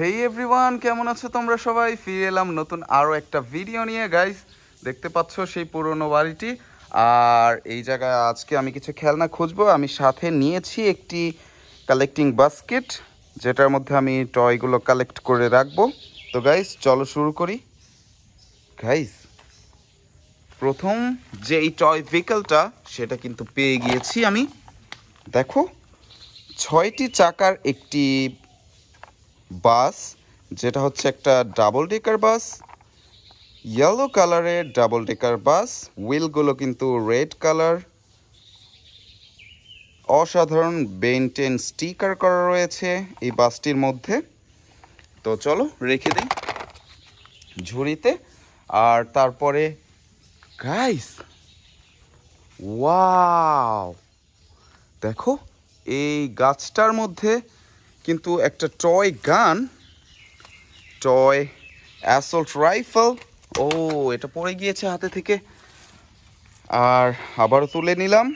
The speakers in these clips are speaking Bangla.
হেই এভরিওয়ান কেমন আছো তোমরা সবাই ফিরে এলাম নতুন আরও একটা ভিডিও নিয়ে গাইস দেখতে পাচ্ছ সেই পুরনো বাড়িটি আর এই জায়গায় আজকে আমি কিছু খেলনা খুঁজবো আমি সাথে নিয়েছি একটি কালেক্টিং বাস্কেট যেটার মধ্যে আমি টয়গুলো কালেক্ট করে রাখবো তো গাইস চলো শুরু করি গাইস প্রথম যে এই টয় ভেহিকলটা সেটা কিন্তু পেয়ে গিয়েছি আমি দেখো ছয়টি চাকার একটি বাস যেটা হচ্ছে একটা ডাবল ডেকার বাস ইয়েলো কালারের ডাবল ডেকার বাস হুইলগুলো কিন্তু রেড কালার অসাধারণ বেনটেন স্টিকার করা রয়েছে এই বাসটির মধ্যে তো চলো রেখে দিই ঝুড়িতে আর তারপরে গাইস ওয়াও দেখো এই গাছটার মধ্যে কিন্তু একটা টয় গান টয় অ্যাসল্ট রাইফেল ও এটা পড়ে গিয়েছে হাতে থেকে আর আবারও তুলে নিলাম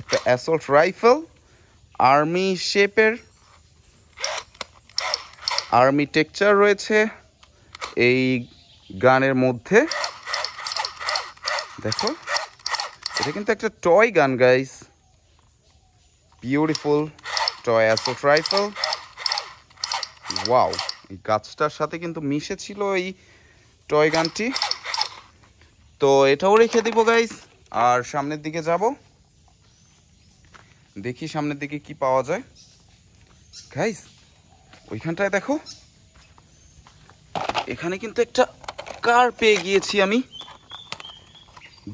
একটা অ্যাসল্ট রাইফেল আর্মি শেপের আর্মি টেকচার রয়েছে এই গানের মধ্যে দেখো এটা কিন্তু একটা toy gun guys beautiful toy assault rifle wow এই গাছটার সাথে কিন্তু মিশে ছিল এই টয় গানটি তো এটাও রেখে দিব গাইস আর সামনের দিকে যাব দেখি সামনের দিকে কি পাওয়া যায় গাইস ওইখানটায় দেখো এখানে কিন্তু একটা কার পেয়ে গিয়েছি আমি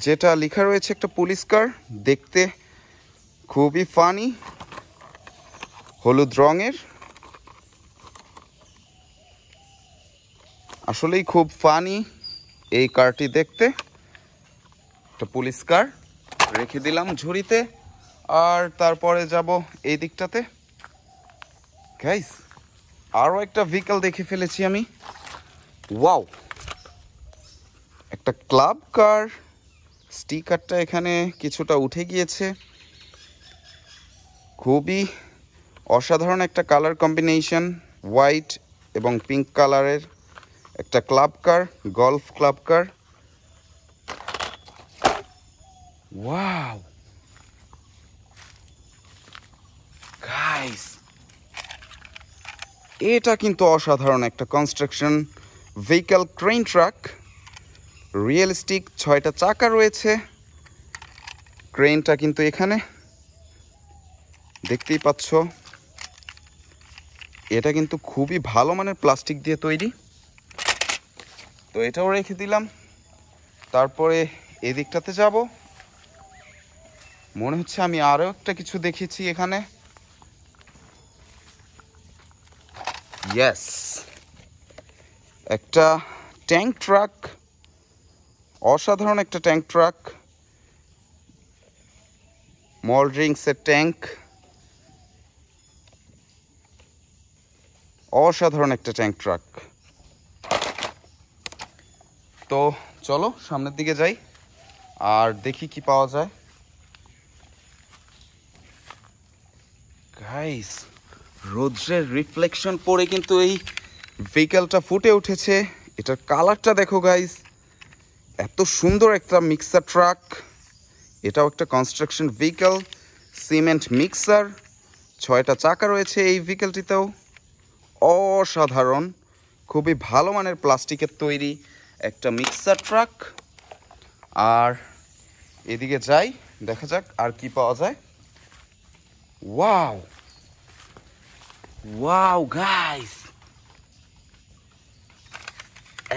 যেটা লেখা রয়েছে একটা পুলিশ কার দেখতে খুবই ফানি হলুদ রঙের আসলেই খুব ফানি এই কারটি দেখতে একটা পুলিশ কার রেখে দিলাম ঝুড়িতে আর তারপরে যাব এই দিকটাতে গাইস আরও একটা ভেহিকেল দেখে ফেলেছি আমি ওয়াও একটা ক্লাব কার স্টিকারটা এখানে কিছুটা উঠে গিয়েছে খুবই অসাধারণ একটা কালার কম্বিনেশন হোয়াইট এবং পিঙ্ক কালারের একটা club car golf club car guys এটা কিন্তু অসাধারণ একটা construction vehicle train truck realistic ছয়টা চাকা রয়েছে ক্রেনটা কিন্তু এখানে দেখতেই পাচ্ছ এটা কিন্তু খুবই ভালো মানের প্লাস্টিক দিয়ে তৈরি তো এটাও রেখে দিলাম তারপরে এদিকটাতে যাব মনে হচ্ছে আমি আরও একটা কিছু দেখেছি এখানে ইয়াস একটা ট্যাঙ্ক ট্রাক অসাধারণ একটা ট্যাঙ্ক ট্রাক মল ড্রিঙ্কসের ট্যাঙ্ক অসাধারণ একটা ট্যাঙ্ক ট্রাক তো চলো সামনের দিকে যাই আর দেখি কি পাওয়া যায় গাইস রোদ্রের রিফ্লেকশন পরে কিন্তু এই ভেহিক্যালটা ফুটে উঠেছে এটার কালারটা দেখো গাইস এত সুন্দর একটা মিক্সার ট্রাক এটাও একটা কনস্ট্রাকশন ভেহিক্যাল সিমেন্ট মিক্সার ছয়টা চাকা রয়েছে এই ভেহিক্যালটিতেও অসাধারণ খুবই ভালো মানের প্লাস্টিকের তৈরি একটা মিক্সার ট্রাক আর এদিকে যাই দেখা যাক আর কি পাওয়া যায় ওয়াও ওয়াও গাইস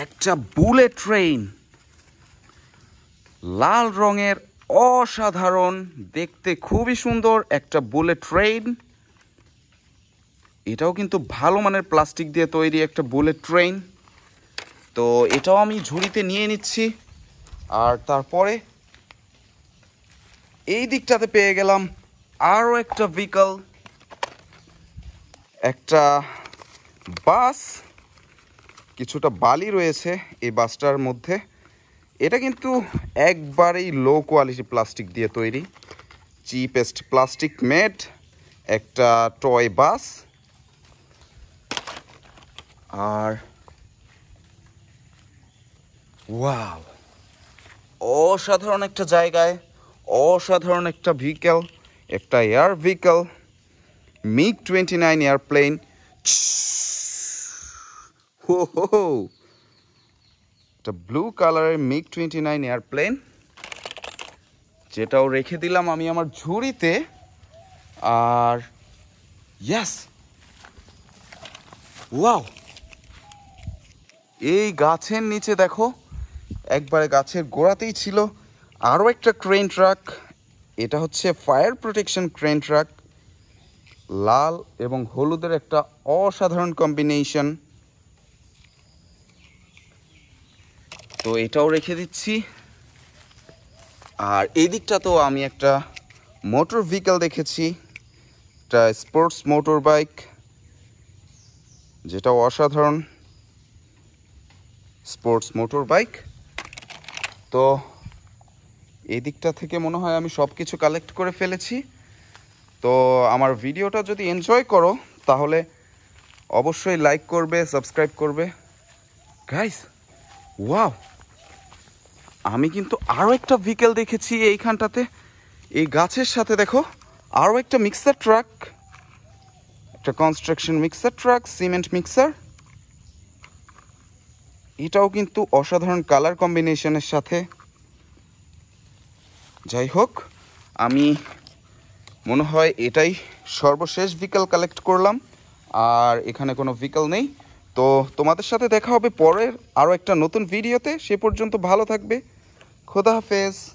একটা বুলেট ট্রেন লাল রঙের অসাধারণ দেখতে খুবই সুন্দর একটা বুলেট ট্রেন এটাও কিন্তু ভালো মানের প্লাস্টিক দিয়ে তৈরি একটা বুলেট ট্রেন তো এটাও আমি ঝুড়িতে নিয়ে নিচ্ছি আর তারপরে এই দিকটাতে পেয়ে গেলাম আরও একটা ভেহিকল একটা বাস কিছুটা বালি রয়েছে এই বাসটার মধ্যে এটা কিন্তু একবারেই লো কোয়ালিটি প্লাস্টিক দিয়ে তৈরি চিপেস্ট প্লাস্টিক মেড একটা টয় বাস আর ওয়াও অসাধারণ একটা জায়গায় অসাধারণ একটা ভেহিকেল একটা air vehicle MiG twenty nine aeroplane হো হো একটা ব্লু কালারের মিগ টোয়েন্টি নাইন এয়ারপ্লেন যেটাও রেখে দিলাম আমি আমার ঝুড়িতে আর ইয়াস ওয়াও এই গাছের নিচে দেখো একবারে গাছের গোড়াতেই ছিল আরও একটা ক্রেন ট্রাক এটা হচ্ছে ফায়ার প্রোটেকশন ক্রেন ট্রাক লাল এবং হলুদের একটা অসাধারণ কম্বিনেশন তো এটাও রেখে দিচ্ছি আর এই দিকটা তো আমি একটা মোটর ভেহিকেল দেখেছি একটা স্পোর্টস মোটর বাইক যেটা অসাধারণ স্পোর্টস মোটর বাইক তো এই দিকটা থেকে মনে হয় আমি সব কিছু কালেক্ট করে ফেলেছি তো আমার ভিডিওটা যদি এনজয় করো তাহলে অবশ্যই লাইক করবে সাবস্ক্রাইব করবে গাইস ওয়াও আমি কিন্তু আরও একটা ভিকেল দেখেছি এইখানটাতে এই গাছের সাথে দেখো আরও একটা মিক্সার ট্রাক একটা construction mixer truck cement mixer এটাও কিন্তু অসাধারণ কালার কম্বিনেশনের সাথে যাই হোক আমি মনে হয় এটাই সর্বশেষ ভিকেল কালেক্ট করলাম আর এখানে কোনো ভিকেল নেই তো তোমাদের সাথে দেখা হবে পরের আরও একটা নতুন ভিডিওতে সে পর্যন্ত ভালো থাকবে খোদা হাফেজ